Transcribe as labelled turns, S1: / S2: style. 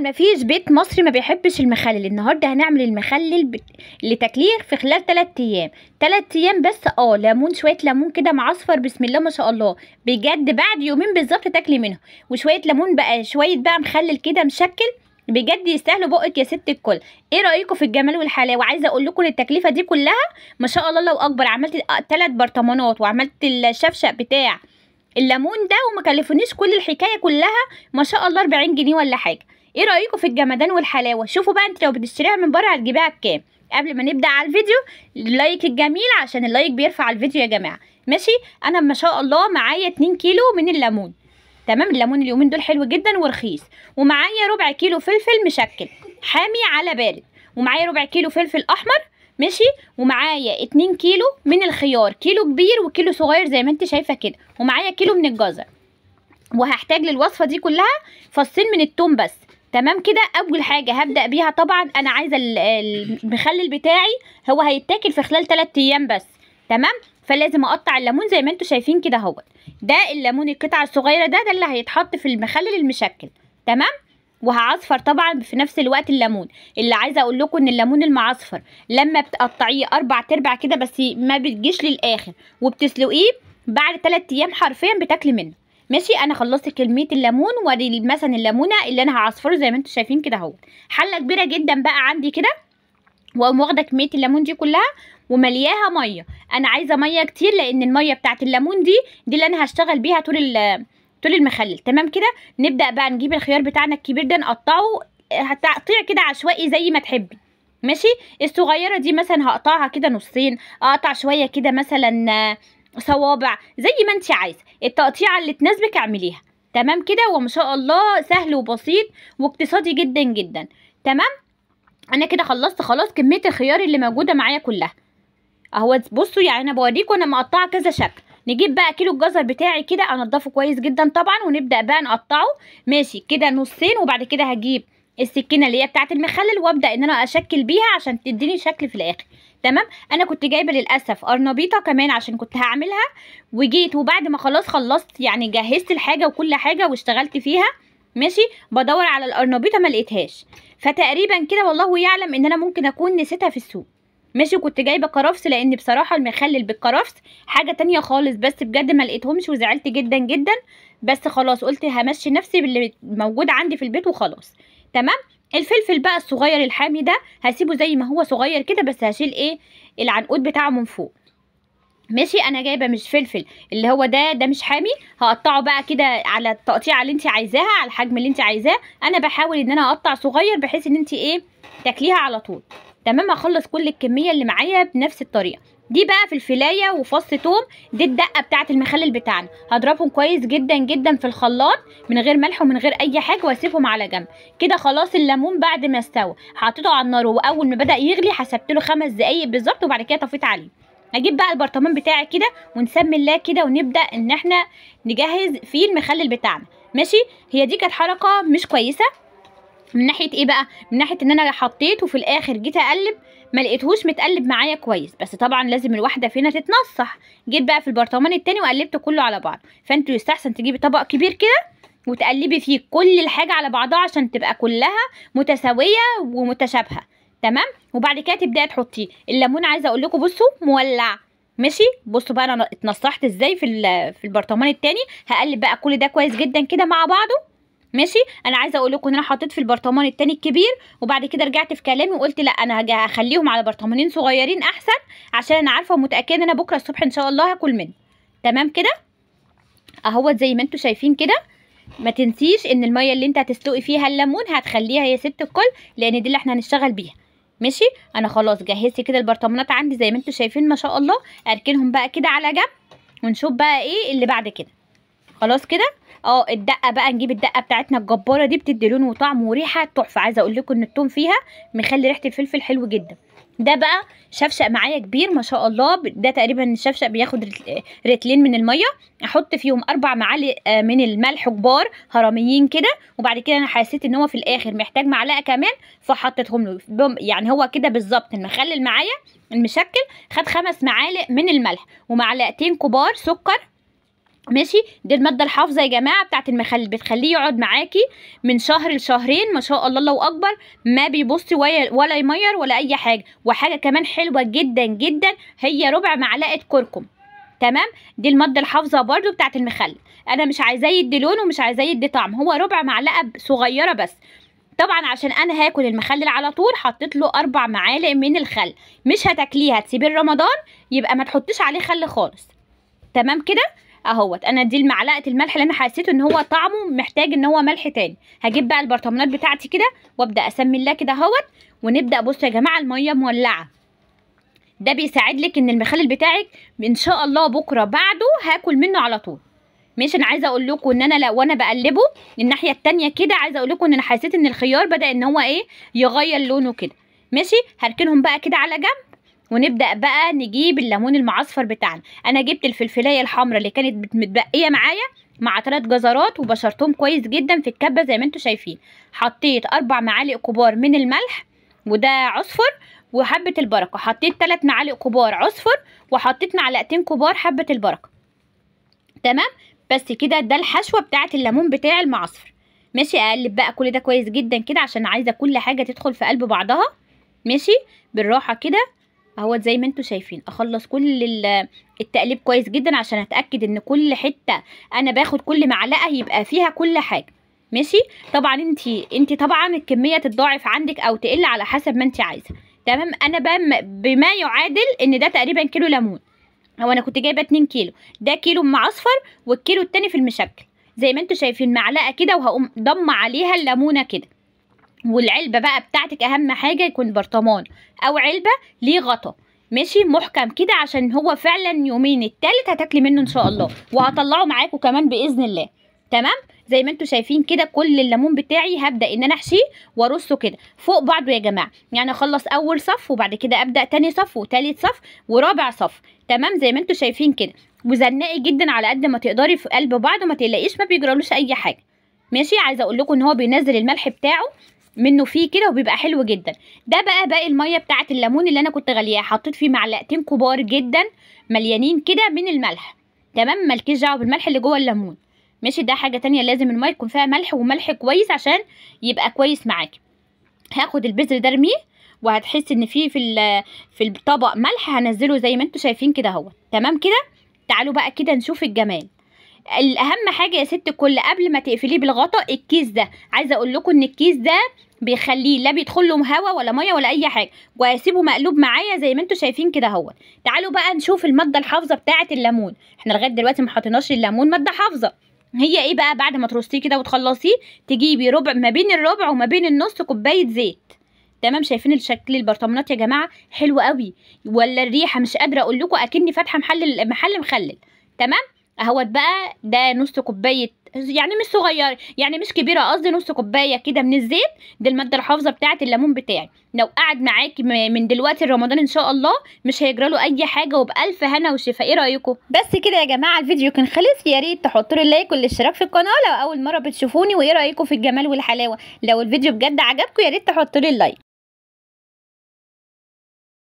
S1: ما فيش بيت مصري ما بيحبش المخلل النهارده هنعمل المخلل ب... في خلال 3 ايام 3 ايام بس اه ليمون شويه ليمون كده معصفر بسم الله ما شاء الله بجد بعد يومين بالظبط تاكلي منه وشويه ليمون بقى شويه بقى مخلل كده مشكل بجد يستاهلوا بقك يا ست الكل ايه رايكم في الجمال والحلاوه عايزه اقول لكم التكلفه دي كلها ما شاء الله لو اكبر عملت 3 آه، برطمانات وعملت الشفشق بتاع الليمون ده وما كلفونيش كل الحكايه كلها ما شاء الله 40 جنيه ولا حاجه ايه رايكم في الجمدان والحلاوه شوفوا بقى انت لو بتشتريها من بره هتجيبيها بكام قبل ما نبدا على الفيديو اللايك الجميل عشان اللايك بيرفع الفيديو يا جماعه ماشي انا ما شاء الله معايا 2 كيلو من الليمون تمام الليمون اليومين دول حلو جدا ورخيص ومعايا ربع كيلو فلفل مشكل حامي على بارد ومعايا ربع كيلو فلفل احمر ماشي ومعايا 2 كيلو من الخيار كيلو كبير وكيلو صغير زي ما انت شايفه كده ومعايا كيلو من الجزر وهحتاج للوصفه دي كلها فصين من التوم بس تمام كده اول حاجه هبدا بيها طبعا انا عايزه المخلل بتاعي هو هيتاكل في خلال 3 ايام بس تمام فلازم اقطع الليمون زي ما انتم شايفين كده اهوت ده الليمون القطعه الصغيره ده ده اللي هيتحط في المخلل المشكل تمام وهعصفر طبعا في نفس الوقت الليمون اللي عايزه اقول لكم ان الليمون المعصفر لما بتقطعيه اربع تربع كده بس ما بتجيش للاخر وبتسلقيه بعد 3 ايام حرفيا بتاكلي منه ماشي انا خلصت كميه الليمون وادي مثلا الليمونه اللي انا هعصفره زي ما انتم شايفين كده اهو حله كبيره جدا بقى عندي كده واقوم واخده كميه الليمون دي كلها وملياها ميه انا عايزه ميه كتير لان الميه بتاعه الليمون دي دي اللي انا هشتغل بيها طول طول المخلل تمام كده نبدا بقى نجيب الخيار بتاعنا الكبير ده نقطعه هتقطيع اه، كده عشوائي زي ما تحبي ماشي الصغيره دي مثلا هقطعها كده نصين اقطع شويه كده مثلا صوابع زي ما انت عايزه التقطيعه اللي تناسبك اعمليها تمام كده وما شاء الله سهل وبسيط واقتصادي جدا جدا تمام انا كده خلصت خلاص كميه الخيار اللي موجوده معايا كلها اهو بصوا يعني انا بوريكم انا مقطعه كذا شكل نجيب بقى كيلو الجزر بتاعي كده انضفه كويس جدا طبعا ونبدا بقى نقطعه ماشي كده نصين وبعد كده هجيب السكينه اللي هي بتاعه المخلل وابدا ان انا اشكل بيها عشان تديني شكل في الاخر تمام انا كنت جايبه للاسف قرنبيطه كمان عشان كنت هعملها وجيت وبعد ما خلاص خلصت يعني جهزت الحاجه وكل حاجه واشتغلت فيها ماشي بدور على القرنبيطه ما لقيتهاش فتقريبا كده والله يعلم ان انا ممكن اكون نسيتها في السوق ماشي كنت جايبه كرفس لان بصراحه المخلل بالكرفس حاجه تانية خالص بس بجد ما لقيتهمش وزعلت جدا جدا بس خلاص قلت همشي نفسي باللي موجود عندي في البيت وخلاص تمام الفلفل بقى الصغير الحامي ده هسيبه زي ما هو صغير كده بس هشيل ايه العنقود بتاعه من فوق ماشي انا جايبه مش فلفل اللي هو ده ده مش حامي هقطعه بقى كده على التقطيعه اللي انت عايزاها على الحجم اللي انت عايزاه انا بحاول ان انا اقطع صغير بحيث ان انت ايه تاكليها على طول تمام هخلص كل الكميه اللي معايا بنفس الطريقه دي بقى في الفلايه وفص توم دي الدقه بتاعه المخلل بتاعنا هضربهم كويس جدا جدا في الخلاط من غير ملح ومن غير اي حاجه واسيبهم على جنب كده خلاص الليمون بعد ما استوى حطيته على النار واول ما بدا يغلي حسبت له خمس دقايق بالظبط وبعد كده طفيت عليه اجيب بقى البرطمان بتاعي كده ونسمي الله كده ونبدا ان احنا نجهز فيه المخلل بتاعنا ماشي هي دي كانت حركه مش كويسه من ناحيه ايه بقى من ناحيه ان انا حطيت وفي الاخر جيت اقلب ما لقيتهوش متقلب معايا كويس بس طبعا لازم الواحده فينا تتنصح جيت بقى في البرطمان التاني وقلبت كله على بعض فانتوا يستحسن تجيبي طبق كبير كده وتقلبي فيه كل الحاجه على بعضها عشان تبقى كلها متساويه ومتشابهه تمام وبعد كده تبداي تحطيه الليمون عايزه اقول لكم بصوا مولع ماشي بصوا بقى انا اتنصحت ازاي في في البرطمان التاني هقلب بقى كل ده كويس جدا كده مع بعضه ماشي انا عايزه اقول لكم ان انا حطيت في البرطمان التاني الكبير وبعد كده رجعت في كلامي وقلت لا انا هخليهم على برطمانين صغيرين احسن عشان انا عارفه ومتاكده ان انا بكره الصبح ان شاء الله هاكل منه تمام كده اهوت زي ما انتم شايفين كده ما تنسيش ان الميه اللي انت هتسلقي فيها الليمون هتخليها يا ست الكل لان دي اللي احنا هنشتغل بيها ماشي انا خلاص جهزت كده البرطمانات عندي زي ما انتم شايفين ما شاء الله اركنهم بقى كده على جنب ونشوف بقى ايه اللي بعد كده خلاص كده اه الدقه بقى نجيب الدقه بتاعتنا الجباره دي بتدي لون وطعم وريحه تحفه عايزه اقول لكم ان التوم فيها مخلي ريحه الفلفل حلو جدا ده بقى شفشق معايا كبير ما شاء الله ده تقريبا الشفشق بياخد رتلين من الميه احط فيهم اربع معالق آه، من الملح كبار هرميين كده وبعد كده انا حسيت ان هو في الاخر محتاج معلقه كمان فحطيتهم له يعني هو كده بالظبط المخلل معايا المشكل خد خمس معالق من الملح ومعلقتين كبار سكر ماشي دي الماده الحافظه يا جماعه بتاعت المخل بتخليه يقعد معاكي من شهر لشهرين ما شاء الله الله اكبر ما بيبص ولا يمير ولا اي حاجه وحاجه كمان حلوه جدا جدا هي ربع معلقه كركم تمام دي الماده الحافظه برده بتاعت المخل انا مش عايزاه يدي لون ومش عايزاه يدي طعم هو ربع معلقه صغيره بس طبعا عشان انا هاكل المخلل على طول حطيت له اربع معالق من الخل مش هتاكليها تسيبيه رمضان يبقى ما تحطيش عليه خل خالص تمام كده اهوت انا دي معلقه الملح اللي انا حسيته ان هو طعمه محتاج ان هو ملح تاني هجيب بقى البرطمانات بتاعتي كده وابدا اسمي الله كده اهوت ونبدا بصوا يا جماعه الميه مولعه ده بيساعد لك ان المخلل بتاعك ان شاء الله بكره بعده هاكل منه على طول ماشي انا عايزه اقول لكم ان انا لو انا بقلبه الناحيه التانية كده عايزه اقول لكم ان انا حسيت ان الخيار بدا ان هو ايه يغير لونه كده ماشي هركنهم بقى كده على جنب ونبدا بقى نجيب الليمون المعصفر بتاعنا انا جبت الفلفلايه الحمراء اللي كانت متبقيه معايا مع ثلاث جزرات وبشرتهم كويس جدا في الكبه زي ما انتم شايفين حطيت اربع معالق كبار من الملح وده عصفر وحبه البركه حطيت ثلاث معالق كبار عصفر وحطيت معلقتين كبار حبه البركه تمام بس كده ده الحشوه بتاعه الليمون بتاع المعصفر ماشي اقلب بقى كل ده كويس جدا كده عشان عايزه كل حاجه تدخل في قلب بعضها ماشي بالراحه كده اهو زي ما انتم شايفين اخلص كل التقليب كويس جدا عشان اتاكد ان كل حته انا باخد كل معلقه يبقى فيها كل حاجه ماشي طبعا انت انت طبعا الكميه تتضاعف عندك او تقل على حسب ما انت عايزه تمام انا بما يعادل ان ده تقريبا كيلو ليمون هو انا كنت جايبه 2 كيلو ده كيلو مع اصفر والكيلو التاني في المشكل زي ما انتم شايفين معلقه كده وهقوم ضم عليها الليمونه كده والعلبة بقى بتاعتك أهم حاجة يكون برطمان أو علبة ليه غطا ماشي محكم كده عشان هو فعلا يومين التالت هتاكلي منه ان شاء الله وهطلعه معاكم كمان باذن الله تمام زي ما انتم شايفين كده كل الليمون بتاعي هبدا ان انا احشيه وارصه كده فوق بعضه يا جماعه يعني اخلص اول صف وبعد كده ابدا تاني صف وتالت صف ورابع صف تمام زي ما انتم شايفين كده وزنقي جدا على قد ما تقدري في قلب بعضه ما تقلقيش ما بيجرالوش اي حاجه ماشي عايزه اقول لكم ان هو بينزل الملح بتاعه منه فيه كده وبيبقى حلو جدا ده بقى باقي الميه بتاعه الليمون اللي انا كنت غالياه حطيت فيه معلقتين كبار جدا مليانين كده من الملح تمام مالكيش دعوه بالملح اللي جوه الليمون ماشي ده حاجه تانية لازم الميه تكون فيها ملح وملح كويس عشان يبقى كويس معاكي هاخد البذر ده ارميه وهتحس ان فيه في في الطبق ملح هنزله زي ما انتم شايفين كده اهو تمام كده تعالوا بقى كده نشوف الجمال الاهم حاجه يا ست الكل قبل ما تقفليه بالغطا الكيس ده عايزه اقول لكم ان الكيس ده بيخليه لا بيدخل له هوا ولا ميه ولا اي حاجه وهسيبه مقلوب معايا زي ما انتم شايفين كده اهوت تعالوا بقى نشوف الماده الحافظه بتاعه الليمون احنا لغايه دلوقتي ما حطيناش الليمون ماده حافظه هي ايه بقى بعد ما ترصيه كده وتخلصيه تجيبي ربع ما بين الربع وما بين النص كوبايه زيت تمام شايفين الشكل البرطمانات يا جماعه حلو قوي ولا الريحه مش قادره اقول لكم اكني فاتحه محل محل مخلل تمام اهوت بقى ده نص كوبايه يعني مش صغيره يعني مش كبيره قصدي نص كوبايه كده من الزيت دي الماده الحافظه بتاعه الليمون بتاعي لو قعد معاكي من دلوقتي رمضان ان شاء الله مش هيجرى له اي حاجه وبالف هنا وشفاء ايه رايكم بس كده يا جماعه الفيديو كان خلص يا ريت تحطوا لي لايك والاشتراك في القناه لو اول مره بتشوفوني وايه رايكم في الجمال والحلاوه لو الفيديو بجد عجبكم يا ريت تحطوا لي اللايك